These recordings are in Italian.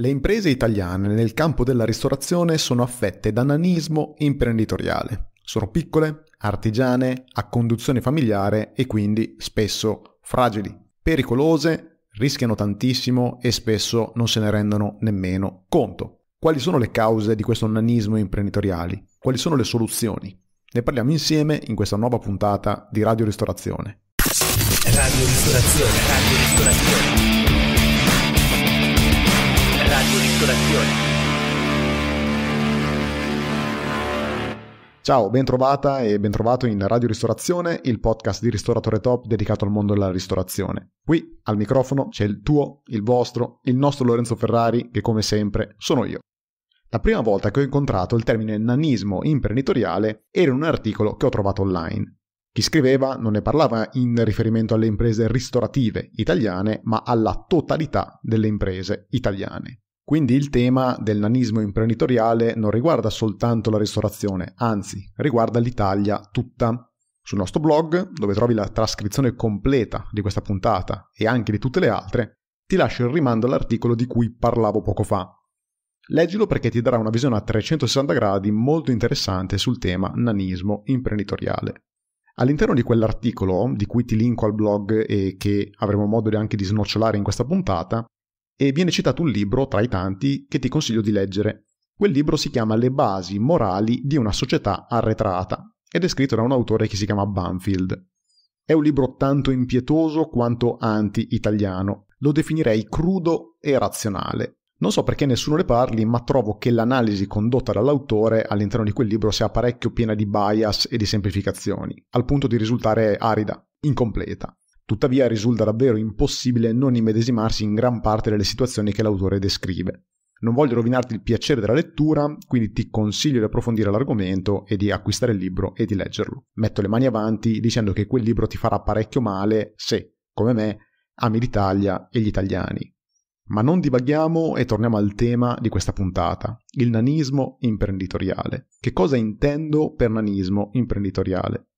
Le imprese italiane nel campo della ristorazione sono affette da nanismo imprenditoriale. Sono piccole, artigiane, a conduzione familiare e quindi spesso fragili, pericolose, rischiano tantissimo e spesso non se ne rendono nemmeno conto. Quali sono le cause di questo nanismo imprenditoriale? Quali sono le soluzioni? Ne parliamo insieme in questa nuova puntata di Radio Ristorazione. Radio Ristorazione, Radio Ristorazione. Radio ristorazione. Ciao, bentrovata e bentrovato in Radio Ristorazione, il podcast di Ristoratore Top dedicato al mondo della ristorazione. Qui al microfono c'è il tuo, il vostro, il nostro Lorenzo Ferrari, che come sempre sono io. La prima volta che ho incontrato il termine nanismo imprenditoriale era in un articolo che ho trovato online. Chi scriveva non ne parlava in riferimento alle imprese ristorative italiane, ma alla totalità delle imprese italiane. Quindi il tema del nanismo imprenditoriale non riguarda soltanto la ristorazione, anzi riguarda l'Italia tutta. Sul nostro blog, dove trovi la trascrizione completa di questa puntata e anche di tutte le altre, ti lascio il rimando all'articolo di cui parlavo poco fa. Leggilo perché ti darà una visione a 360 gradi molto interessante sul tema nanismo imprenditoriale. All'interno di quell'articolo, di cui ti linko al blog e che avremo modo anche di snocciolare in questa puntata, e viene citato un libro, tra i tanti, che ti consiglio di leggere. Quel libro si chiama Le basi morali di una società arretrata ed è scritto da un autore che si chiama Banfield. È un libro tanto impietoso quanto anti-italiano. Lo definirei crudo e razionale. Non so perché nessuno ne parli, ma trovo che l'analisi condotta dall'autore all'interno di quel libro sia parecchio piena di bias e di semplificazioni, al punto di risultare arida, incompleta. Tuttavia risulta davvero impossibile non immedesimarsi in gran parte delle situazioni che l'autore descrive. Non voglio rovinarti il piacere della lettura, quindi ti consiglio di approfondire l'argomento e di acquistare il libro e di leggerlo. Metto le mani avanti dicendo che quel libro ti farà parecchio male se, come me, ami l'Italia e gli italiani. Ma non divaghiamo e torniamo al tema di questa puntata, il nanismo imprenditoriale. Che cosa intendo per nanismo imprenditoriale?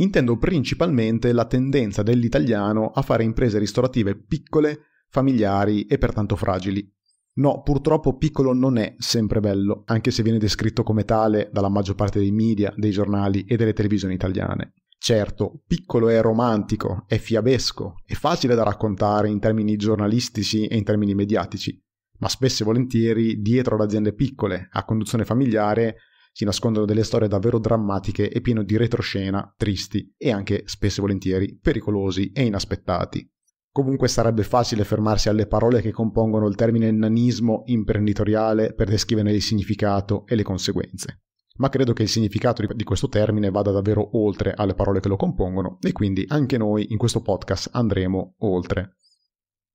Intendo principalmente la tendenza dell'italiano a fare imprese ristorative piccole, familiari e pertanto fragili. No, purtroppo piccolo non è sempre bello, anche se viene descritto come tale dalla maggior parte dei media, dei giornali e delle televisioni italiane. Certo, piccolo è romantico, è fiabesco, è facile da raccontare in termini giornalistici e in termini mediatici, ma spesso e volentieri dietro ad aziende piccole, a conduzione familiare, si nascondono delle storie davvero drammatiche e piene di retroscena, tristi e anche spesso e volentieri pericolosi e inaspettati. Comunque sarebbe facile fermarsi alle parole che compongono il termine nanismo imprenditoriale per descriverne il significato e le conseguenze. Ma credo che il significato di questo termine vada davvero oltre alle parole che lo compongono e quindi anche noi in questo podcast andremo oltre.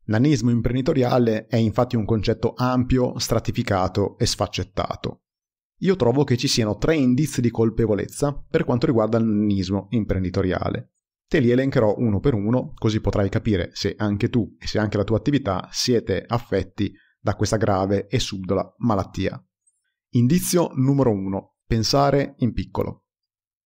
Nanismo imprenditoriale è infatti un concetto ampio, stratificato e sfaccettato io trovo che ci siano tre indizi di colpevolezza per quanto riguarda il nanismo imprenditoriale. Te li elencherò uno per uno, così potrai capire se anche tu e se anche la tua attività siete affetti da questa grave e subdola malattia. Indizio numero 1. Pensare in piccolo.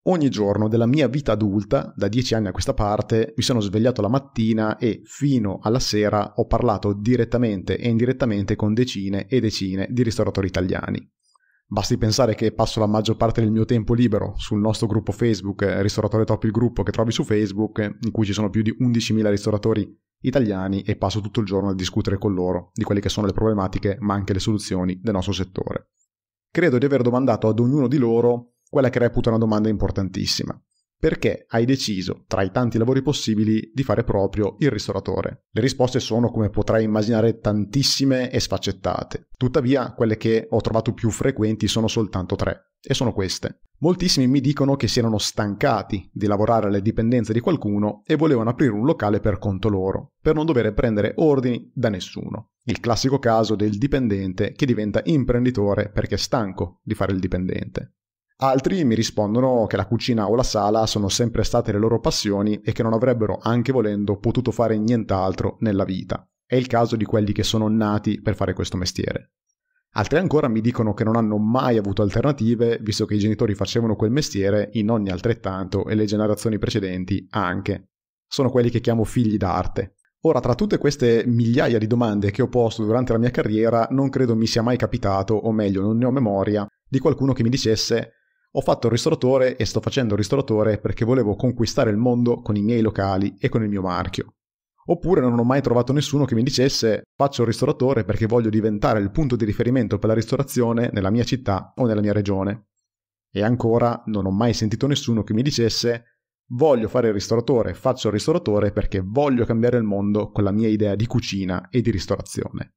Ogni giorno della mia vita adulta, da dieci anni a questa parte, mi sono svegliato la mattina e fino alla sera ho parlato direttamente e indirettamente con decine e decine di ristoratori italiani. Basti pensare che passo la maggior parte del mio tempo libero sul nostro gruppo Facebook, eh, Ristoratore Top il gruppo che trovi su Facebook, in cui ci sono più di 11.000 ristoratori italiani e passo tutto il giorno a discutere con loro di quelle che sono le problematiche ma anche le soluzioni del nostro settore. Credo di aver domandato ad ognuno di loro quella che reputa una domanda importantissima, perché hai deciso, tra i tanti lavori possibili, di fare proprio il ristoratore? Le risposte sono, come potrai immaginare, tantissime e sfaccettate. Tuttavia, quelle che ho trovato più frequenti sono soltanto tre, e sono queste. Moltissimi mi dicono che si erano stancati di lavorare alle dipendenze di qualcuno e volevano aprire un locale per conto loro, per non dover prendere ordini da nessuno. Il classico caso del dipendente che diventa imprenditore perché è stanco di fare il dipendente. Altri mi rispondono che la cucina o la sala sono sempre state le loro passioni e che non avrebbero, anche volendo, potuto fare nient'altro nella vita. È il caso di quelli che sono nati per fare questo mestiere. Altri ancora mi dicono che non hanno mai avuto alternative, visto che i genitori facevano quel mestiere, i nonni altrettanto e le generazioni precedenti anche. Sono quelli che chiamo figli d'arte. Ora, tra tutte queste migliaia di domande che ho posto durante la mia carriera, non credo mi sia mai capitato, o meglio, non ne ho memoria, di qualcuno che mi dicesse ho fatto il ristoratore e sto facendo il ristoratore perché volevo conquistare il mondo con i miei locali e con il mio marchio. Oppure non ho mai trovato nessuno che mi dicesse faccio il ristoratore perché voglio diventare il punto di riferimento per la ristorazione nella mia città o nella mia regione. E ancora non ho mai sentito nessuno che mi dicesse voglio fare il ristoratore, faccio il ristoratore perché voglio cambiare il mondo con la mia idea di cucina e di ristorazione.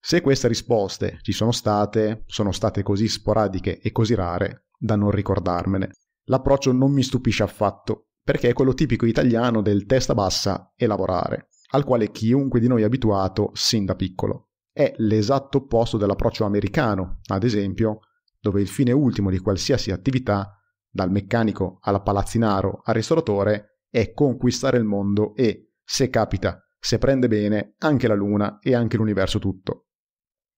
Se queste risposte ci sono state, sono state così sporadiche e così rare, da non ricordarmene. L'approccio non mi stupisce affatto, perché è quello tipico italiano del testa bassa e lavorare, al quale chiunque di noi è abituato sin da piccolo. È l'esatto opposto dell'approccio americano, ad esempio, dove il fine ultimo di qualsiasi attività, dal meccanico alla palazzinaro al ristoratore, è conquistare il mondo e, se capita, se prende bene, anche la Luna e anche l'universo tutto.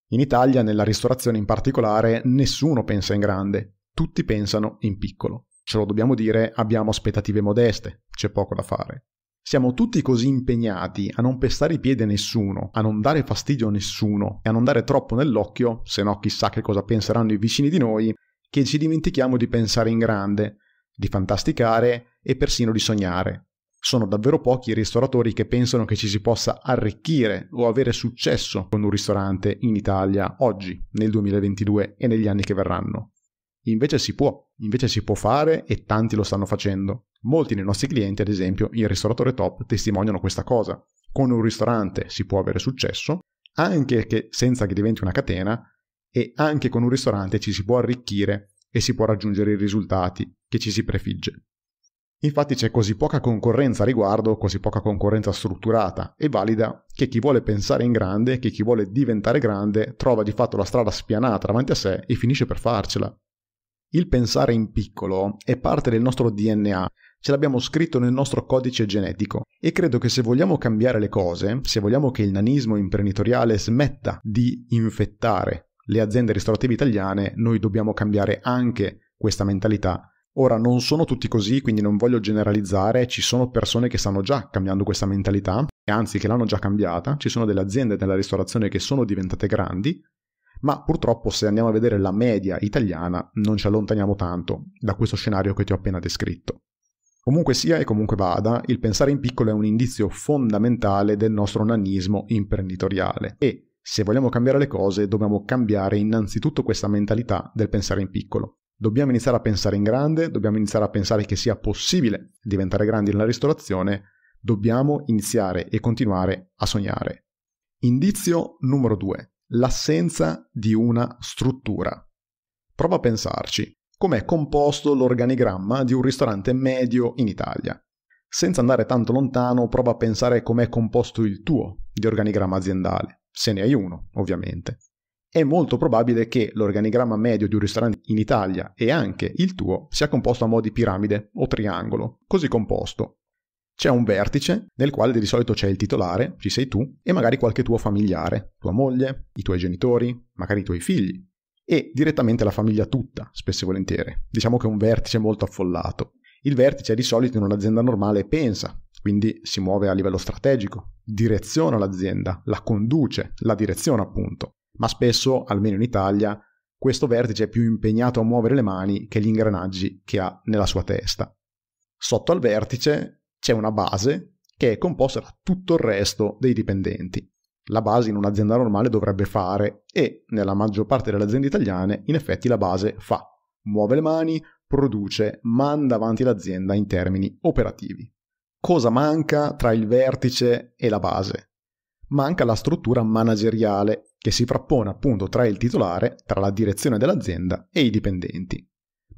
In Italia, nella ristorazione in particolare, nessuno pensa in grande, tutti pensano in piccolo. Ce lo dobbiamo dire, abbiamo aspettative modeste, c'è poco da fare. Siamo tutti così impegnati a non pestare i piedi a nessuno, a non dare fastidio a nessuno e a non dare troppo nell'occhio, se no chissà che cosa penseranno i vicini di noi, che ci dimentichiamo di pensare in grande, di fantasticare e persino di sognare. Sono davvero pochi i ristoratori che pensano che ci si possa arricchire o avere successo con un ristorante in Italia oggi, nel 2022 e negli anni che verranno. Invece si può, invece si può fare e tanti lo stanno facendo. Molti dei nostri clienti, ad esempio, il ristoratore top, testimoniano questa cosa. Con un ristorante si può avere successo, anche che senza che diventi una catena, e anche con un ristorante ci si può arricchire e si può raggiungere i risultati che ci si prefigge. Infatti c'è così poca concorrenza a riguardo, così poca concorrenza strutturata e valida, che chi vuole pensare in grande, che chi vuole diventare grande, trova di fatto la strada spianata davanti a sé e finisce per farcela. Il pensare in piccolo è parte del nostro DNA, ce l'abbiamo scritto nel nostro codice genetico e credo che se vogliamo cambiare le cose, se vogliamo che il nanismo imprenditoriale smetta di infettare le aziende ristorative italiane, noi dobbiamo cambiare anche questa mentalità. Ora non sono tutti così, quindi non voglio generalizzare, ci sono persone che stanno già cambiando questa mentalità, e anzi che l'hanno già cambiata, ci sono delle aziende della ristorazione che sono diventate grandi ma purtroppo se andiamo a vedere la media italiana non ci allontaniamo tanto da questo scenario che ti ho appena descritto. Comunque sia e comunque vada, il pensare in piccolo è un indizio fondamentale del nostro nanismo imprenditoriale e se vogliamo cambiare le cose dobbiamo cambiare innanzitutto questa mentalità del pensare in piccolo. Dobbiamo iniziare a pensare in grande, dobbiamo iniziare a pensare che sia possibile diventare grandi nella ristorazione, dobbiamo iniziare e continuare a sognare. Indizio numero 2 l'assenza di una struttura. Prova a pensarci, com'è composto l'organigramma di un ristorante medio in Italia? Senza andare tanto lontano, prova a pensare com'è composto il tuo di organigramma aziendale, se ne hai uno, ovviamente. È molto probabile che l'organigramma medio di un ristorante in Italia e anche il tuo sia composto a mo' di piramide o triangolo, così composto. C'è un vertice nel quale di solito c'è il titolare, ci sei tu, e magari qualche tuo familiare, tua moglie, i tuoi genitori, magari i tuoi figli, e direttamente la famiglia tutta, spesso e volentieri. Diciamo che è un vertice molto affollato. Il vertice di solito in un'azienda normale pensa, quindi si muove a livello strategico, direziona l'azienda, la conduce, la direziona appunto. Ma spesso, almeno in Italia, questo vertice è più impegnato a muovere le mani che gli ingranaggi che ha nella sua testa. Sotto al vertice c'è una base che è composta da tutto il resto dei dipendenti. La base in un'azienda normale dovrebbe fare e nella maggior parte delle aziende italiane in effetti la base fa, muove le mani, produce, manda avanti l'azienda in termini operativi. Cosa manca tra il vertice e la base? Manca la struttura manageriale che si frappone appunto tra il titolare, tra la direzione dell'azienda e i dipendenti.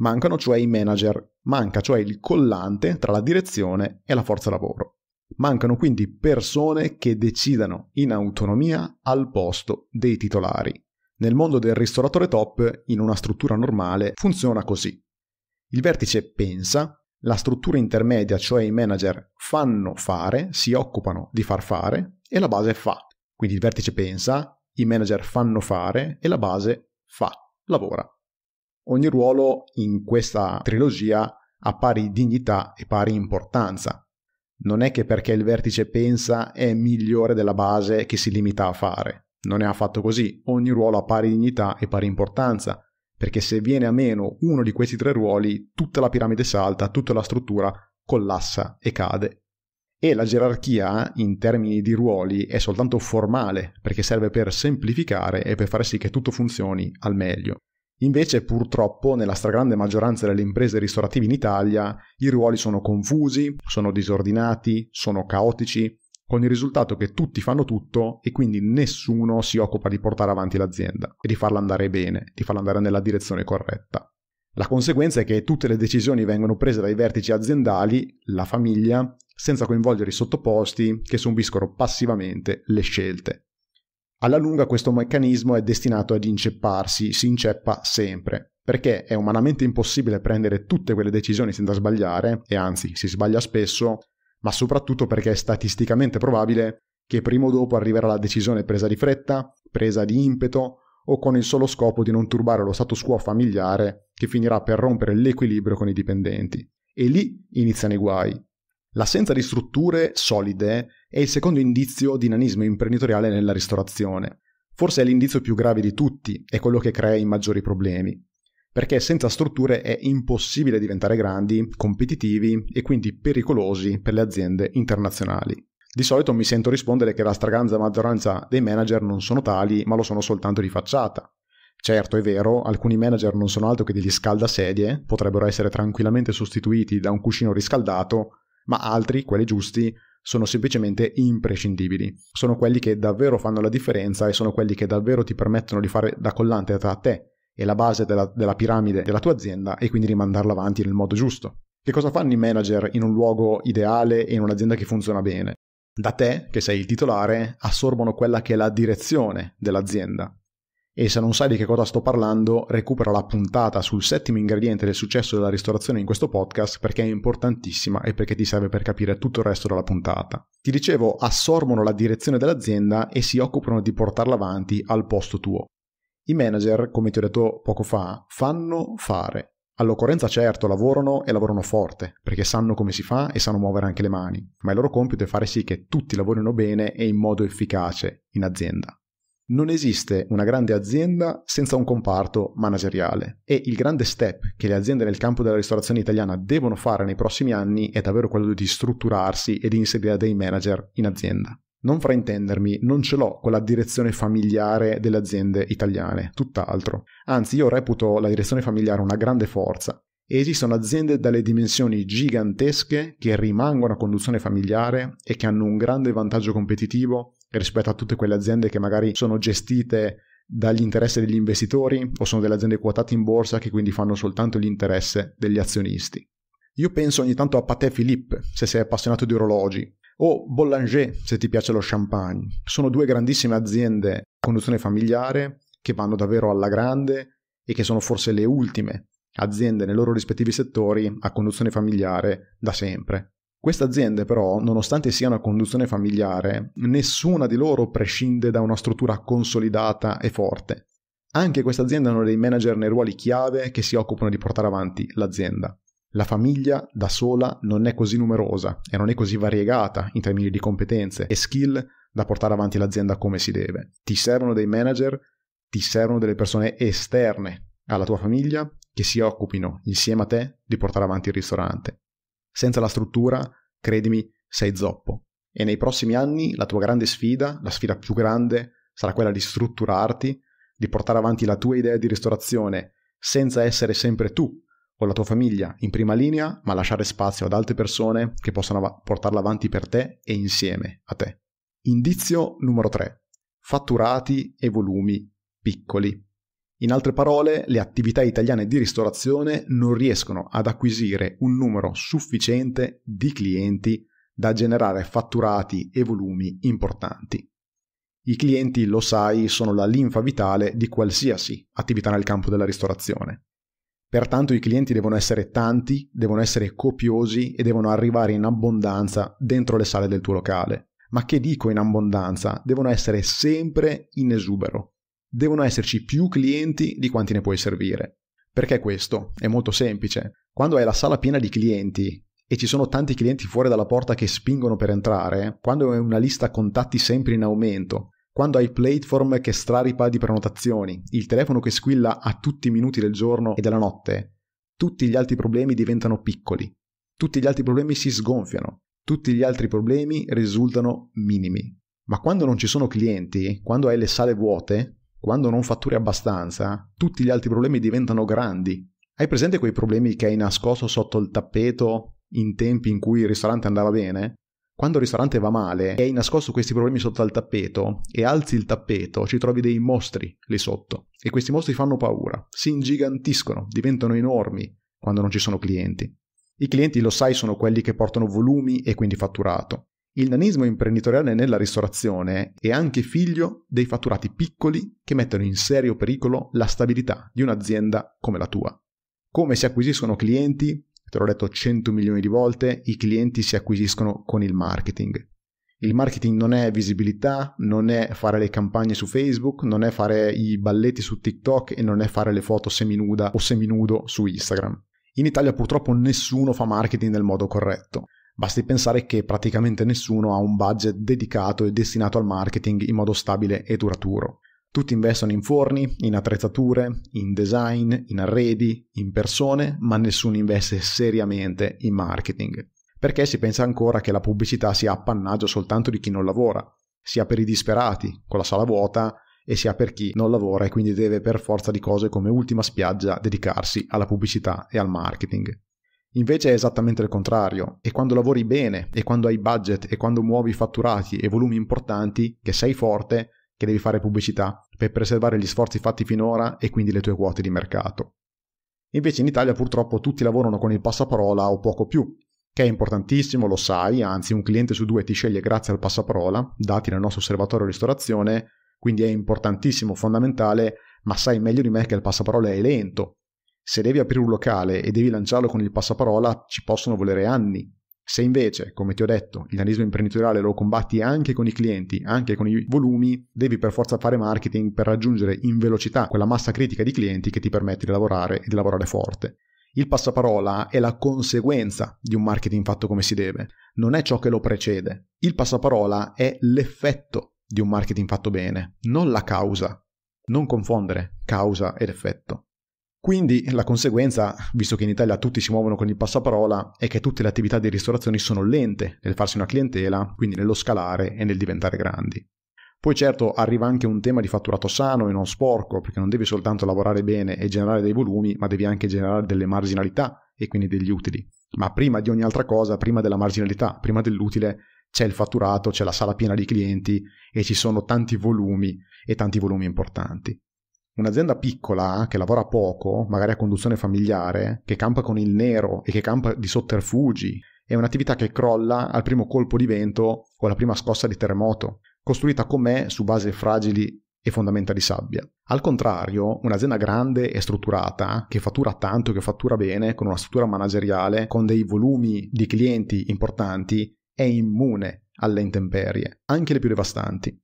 Mancano cioè i manager, manca cioè il collante tra la direzione e la forza lavoro. Mancano quindi persone che decidano in autonomia al posto dei titolari. Nel mondo del ristoratore top, in una struttura normale, funziona così. Il vertice pensa, la struttura intermedia, cioè i manager, fanno fare, si occupano di far fare e la base fa. Quindi il vertice pensa, i manager fanno fare e la base fa, lavora. Ogni ruolo in questa trilogia ha pari dignità e pari importanza. Non è che perché il vertice pensa è migliore della base che si limita a fare. Non è affatto così, ogni ruolo ha pari dignità e pari importanza, perché se viene a meno uno di questi tre ruoli, tutta la piramide salta, tutta la struttura collassa e cade. E la gerarchia, in termini di ruoli, è soltanto formale, perché serve per semplificare e per far sì che tutto funzioni al meglio. Invece purtroppo nella stragrande maggioranza delle imprese ristorative in Italia i ruoli sono confusi, sono disordinati, sono caotici, con il risultato che tutti fanno tutto e quindi nessuno si occupa di portare avanti l'azienda e di farla andare bene, di farla andare nella direzione corretta. La conseguenza è che tutte le decisioni vengono prese dai vertici aziendali, la famiglia, senza coinvolgere i sottoposti che subiscono passivamente le scelte. Alla lunga questo meccanismo è destinato ad incepparsi, si inceppa sempre, perché è umanamente impossibile prendere tutte quelle decisioni senza sbagliare, e anzi si sbaglia spesso, ma soprattutto perché è statisticamente probabile che prima o dopo arriverà la decisione presa di fretta, presa di impeto o con il solo scopo di non turbare lo status quo familiare che finirà per rompere l'equilibrio con i dipendenti. E lì iniziano i guai. L'assenza di strutture solide è il secondo indizio di nanismo imprenditoriale nella ristorazione. Forse è l'indizio più grave di tutti e quello che crea i maggiori problemi, perché senza strutture è impossibile diventare grandi, competitivi e quindi pericolosi per le aziende internazionali. Di solito mi sento rispondere che la stragrande maggioranza dei manager non sono tali, ma lo sono soltanto di facciata. Certo, è vero, alcuni manager non sono altro che degli scaldasedie, potrebbero essere tranquillamente sostituiti da un cuscino riscaldato, ma altri, quelli giusti, sono semplicemente imprescindibili. Sono quelli che davvero fanno la differenza e sono quelli che davvero ti permettono di fare da collante tra te e la base della, della piramide della tua azienda e quindi di mandarla avanti nel modo giusto. Che cosa fanno i manager in un luogo ideale e in un'azienda che funziona bene? Da te, che sei il titolare, assorbono quella che è la direzione dell'azienda, e se non sai di che cosa sto parlando, recupera la puntata sul settimo ingrediente del successo della ristorazione in questo podcast perché è importantissima e perché ti serve per capire tutto il resto della puntata. Ti dicevo, assorbono la direzione dell'azienda e si occupano di portarla avanti al posto tuo. I manager, come ti ho detto poco fa, fanno fare. All'occorrenza certo lavorano e lavorano forte, perché sanno come si fa e sanno muovere anche le mani, ma il loro compito è fare sì che tutti lavorino bene e in modo efficace in azienda. Non esiste una grande azienda senza un comparto manageriale e il grande step che le aziende nel campo della ristorazione italiana devono fare nei prossimi anni è davvero quello di strutturarsi e di inserire dei manager in azienda. Non fraintendermi, non ce l'ho quella direzione familiare delle aziende italiane, tutt'altro. Anzi, io reputo la direzione familiare una grande forza esistono aziende dalle dimensioni gigantesche che rimangono a conduzione familiare e che hanno un grande vantaggio competitivo rispetto a tutte quelle aziende che magari sono gestite dagli interessi degli investitori o sono delle aziende quotate in borsa che quindi fanno soltanto l'interesse degli azionisti. Io penso ogni tanto a Patek Philippe se sei appassionato di orologi o Bollanger se ti piace lo champagne. Sono due grandissime aziende a conduzione familiare che vanno davvero alla grande e che sono forse le ultime aziende nei loro rispettivi settori a conduzione familiare da sempre. Queste aziende però, nonostante siano a conduzione familiare, nessuna di loro prescinde da una struttura consolidata e forte. Anche queste aziende hanno dei manager nei ruoli chiave che si occupano di portare avanti l'azienda. La famiglia da sola non è così numerosa e non è così variegata in termini di competenze e skill da portare avanti l'azienda come si deve. Ti servono dei manager, ti servono delle persone esterne alla tua famiglia che si occupino insieme a te di portare avanti il ristorante. Senza la struttura, credimi, sei zoppo. E nei prossimi anni la tua grande sfida, la sfida più grande, sarà quella di strutturarti, di portare avanti la tua idea di ristorazione senza essere sempre tu o la tua famiglia in prima linea, ma lasciare spazio ad altre persone che possano portarla avanti per te e insieme a te. Indizio numero 3. Fatturati e volumi piccoli. In altre parole, le attività italiane di ristorazione non riescono ad acquisire un numero sufficiente di clienti da generare fatturati e volumi importanti. I clienti, lo sai, sono la linfa vitale di qualsiasi attività nel campo della ristorazione. Pertanto i clienti devono essere tanti, devono essere copiosi e devono arrivare in abbondanza dentro le sale del tuo locale. Ma che dico in abbondanza? Devono essere sempre in esubero devono esserci più clienti di quanti ne puoi servire. Perché questo? È molto semplice. Quando hai la sala piena di clienti e ci sono tanti clienti fuori dalla porta che spingono per entrare, quando hai una lista contatti sempre in aumento, quando hai platform che straripa di prenotazioni, il telefono che squilla a tutti i minuti del giorno e della notte, tutti gli altri problemi diventano piccoli, tutti gli altri problemi si sgonfiano, tutti gli altri problemi risultano minimi. Ma quando non ci sono clienti, quando hai le sale vuote, quando non fatturi abbastanza, tutti gli altri problemi diventano grandi. Hai presente quei problemi che hai nascosto sotto il tappeto in tempi in cui il ristorante andava bene? Quando il ristorante va male e hai nascosto questi problemi sotto al tappeto e alzi il tappeto, ci trovi dei mostri lì sotto. E questi mostri fanno paura, si ingigantiscono, diventano enormi quando non ci sono clienti. I clienti, lo sai, sono quelli che portano volumi e quindi fatturato. Il nanismo imprenditoriale nella ristorazione è anche figlio dei fatturati piccoli che mettono in serio pericolo la stabilità di un'azienda come la tua. Come si acquisiscono clienti? Te l'ho detto 100 milioni di volte, i clienti si acquisiscono con il marketing. Il marketing non è visibilità, non è fare le campagne su Facebook, non è fare i balletti su TikTok e non è fare le foto seminuda o seminudo su Instagram. In Italia purtroppo nessuno fa marketing nel modo corretto. Basti pensare che praticamente nessuno ha un budget dedicato e destinato al marketing in modo stabile e duraturo. Tutti investono in forni, in attrezzature, in design, in arredi, in persone, ma nessuno investe seriamente in marketing. Perché si pensa ancora che la pubblicità sia appannaggio soltanto di chi non lavora, sia per i disperati, con la sala vuota, e sia per chi non lavora e quindi deve per forza di cose come ultima spiaggia dedicarsi alla pubblicità e al marketing. Invece è esattamente il contrario, è quando lavori bene, e quando hai budget, e quando muovi fatturati e volumi importanti, che sei forte, che devi fare pubblicità per preservare gli sforzi fatti finora e quindi le tue quote di mercato. Invece in Italia purtroppo tutti lavorano con il passaparola o poco più, che è importantissimo, lo sai, anzi un cliente su due ti sceglie grazie al passaparola, dati nel nostro osservatorio ristorazione, quindi è importantissimo, fondamentale, ma sai meglio di me che il passaparola è lento, se devi aprire un locale e devi lanciarlo con il passaparola ci possono volere anni. Se invece, come ti ho detto, il dinamismo imprenditoriale lo combatti anche con i clienti, anche con i volumi, devi per forza fare marketing per raggiungere in velocità quella massa critica di clienti che ti permette di lavorare e di lavorare forte. Il passaparola è la conseguenza di un marketing fatto come si deve, non è ciò che lo precede. Il passaparola è l'effetto di un marketing fatto bene, non la causa. Non confondere causa ed effetto. Quindi la conseguenza, visto che in Italia tutti si muovono con il passaparola, è che tutte le attività di ristorazione sono lente nel farsi una clientela, quindi nello scalare e nel diventare grandi. Poi certo arriva anche un tema di fatturato sano e non sporco, perché non devi soltanto lavorare bene e generare dei volumi, ma devi anche generare delle marginalità e quindi degli utili. Ma prima di ogni altra cosa, prima della marginalità, prima dell'utile, c'è il fatturato, c'è la sala piena di clienti e ci sono tanti volumi e tanti volumi importanti. Un'azienda piccola che lavora poco, magari a conduzione familiare, che campa con il nero e che campa di sotterfugi, è un'attività che crolla al primo colpo di vento o alla prima scossa di terremoto, costruita com'è su base fragili e fondamenta di sabbia. Al contrario, un'azienda grande e strutturata, che fattura tanto, che fattura bene, con una struttura manageriale, con dei volumi di clienti importanti, è immune alle intemperie, anche le più devastanti.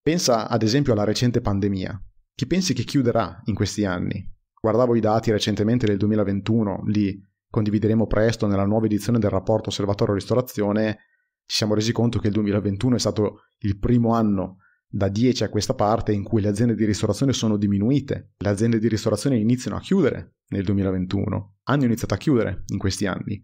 Pensa ad esempio alla recente pandemia. Chi pensi che chiuderà in questi anni? Guardavo i dati recentemente del 2021, li condivideremo presto nella nuova edizione del rapporto Osservatorio Ristorazione. Ci siamo resi conto che il 2021 è stato il primo anno da 10 a questa parte in cui le aziende di ristorazione sono diminuite. Le aziende di ristorazione iniziano a chiudere nel 2021, hanno iniziato a chiudere in questi anni.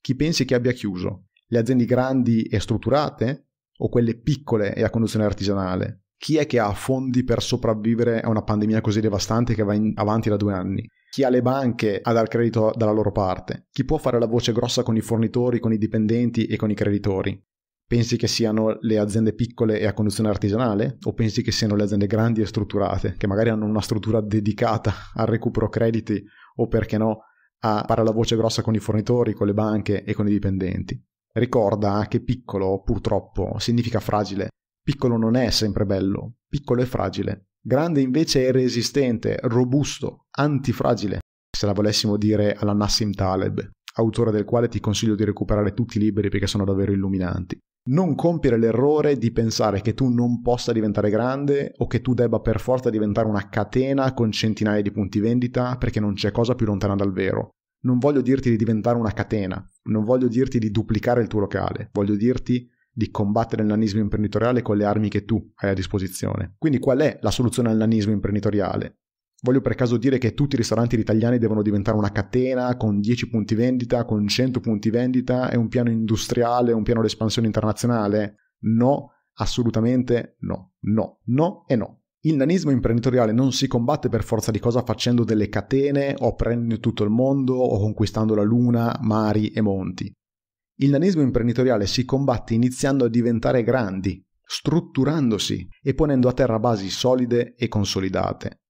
Chi pensi che abbia chiuso? Le aziende grandi e strutturate o quelle piccole e a conduzione artigianale? Chi è che ha fondi per sopravvivere a una pandemia così devastante che va in- avanti da due anni? Chi ha le banche a dar credito dalla loro parte? Chi può fare la voce grossa con i fornitori, con i dipendenti e con i creditori? Pensi che siano le aziende piccole e a conduzione artigianale? O pensi che siano le aziende grandi e strutturate, che magari hanno una struttura dedicata al recupero crediti o perché no a fare la voce grossa con i fornitori, con le banche e con i dipendenti? Ricorda che piccolo purtroppo significa fragile Piccolo non è sempre bello, piccolo è fragile. Grande invece è resistente, robusto, antifragile, se la volessimo dire alla Nassim Taleb, autore del quale ti consiglio di recuperare tutti i libri perché sono davvero illuminanti. Non compiere l'errore di pensare che tu non possa diventare grande o che tu debba per forza diventare una catena con centinaia di punti vendita perché non c'è cosa più lontana dal vero. Non voglio dirti di diventare una catena, non voglio dirti di duplicare il tuo locale, voglio dirti di combattere il nanismo imprenditoriale con le armi che tu hai a disposizione. Quindi qual è la soluzione al nanismo imprenditoriale? Voglio per caso dire che tutti i ristoranti italiani devono diventare una catena con 10 punti vendita, con 100 punti vendita, e un piano industriale, un piano di espansione internazionale? No, assolutamente no, no, no e no. Il nanismo imprenditoriale non si combatte per forza di cosa facendo delle catene o prendendo tutto il mondo o conquistando la luna, mari e monti. Il nanismo imprenditoriale si combatte iniziando a diventare grandi, strutturandosi e ponendo a terra basi solide e consolidate.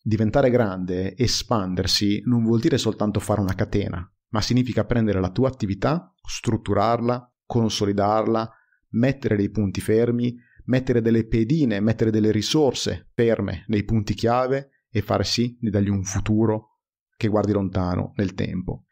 Diventare grande, espandersi, non vuol dire soltanto fare una catena, ma significa prendere la tua attività, strutturarla, consolidarla, mettere dei punti fermi, mettere delle pedine, mettere delle risorse ferme nei punti chiave e far sì di dargli un futuro che guardi lontano nel tempo.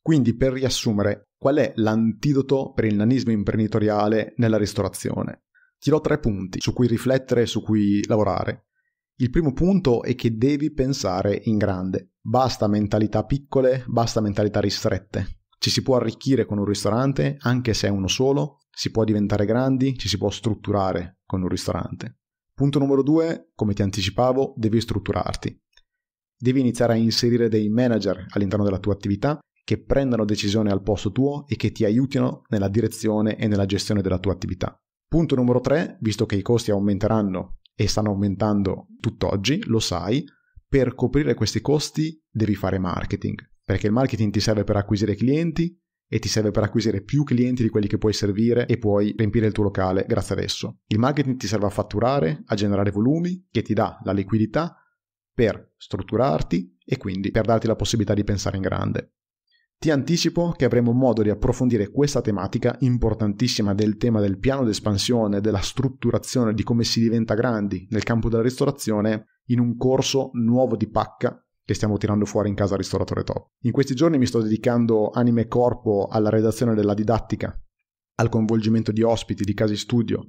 Quindi, per riassumere, Qual è l'antidoto per il nanismo imprenditoriale nella ristorazione? Ti do tre punti su cui riflettere e su cui lavorare. Il primo punto è che devi pensare in grande. Basta mentalità piccole, basta mentalità ristrette. Ci si può arricchire con un ristorante, anche se è uno solo, si può diventare grandi, ci si può strutturare con un ristorante. Punto numero due, come ti anticipavo, devi strutturarti. Devi iniziare a inserire dei manager all'interno della tua attività che prendano decisioni al posto tuo e che ti aiutino nella direzione e nella gestione della tua attività. Punto numero 3, visto che i costi aumenteranno e stanno aumentando tutt'oggi, lo sai, per coprire questi costi devi fare marketing, perché il marketing ti serve per acquisire clienti e ti serve per acquisire più clienti di quelli che puoi servire e puoi riempire il tuo locale grazie ad esso. Il marketing ti serve a fatturare, a generare volumi, che ti dà la liquidità per strutturarti e quindi per darti la possibilità di pensare in grande. Ti anticipo che avremo modo di approfondire questa tematica importantissima del tema del piano d'espansione, della strutturazione, di come si diventa grandi nel campo della ristorazione in un corso nuovo di pacca che stiamo tirando fuori in casa Ristoratore Top. In questi giorni mi sto dedicando anime e corpo alla redazione della didattica, al coinvolgimento di ospiti, di casi studio,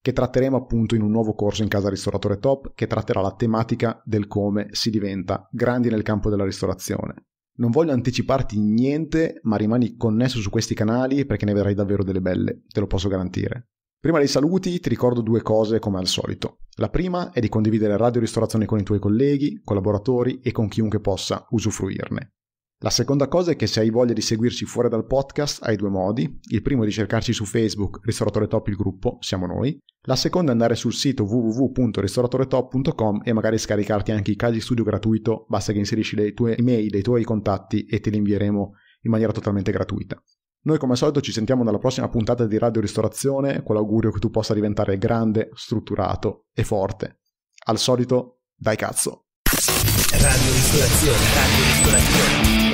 che tratteremo appunto in un nuovo corso in casa Ristoratore Top che tratterà la tematica del come si diventa grandi nel campo della ristorazione. Non voglio anticiparti niente, ma rimani connesso su questi canali perché ne verrai davvero delle belle, te lo posso garantire. Prima dei saluti ti ricordo due cose come al solito. La prima è di condividere Radio Ristorazione con i tuoi colleghi, collaboratori e con chiunque possa usufruirne. La seconda cosa è che se hai voglia di seguirci fuori dal podcast hai due modi. Il primo è di cercarci su Facebook, Ristoratore Top il gruppo, siamo noi. La seconda è andare sul sito www.ristoratoretop.com e magari scaricarti anche i casi studio gratuito, basta che inserisci le tue email, i tuoi contatti e te li invieremo in maniera totalmente gratuita. Noi come al solito ci sentiamo nella prossima puntata di Radio Ristorazione con l'augurio che tu possa diventare grande, strutturato e forte. Al solito, dai cazzo! Radio Ristorazione, Radio Ristorazione.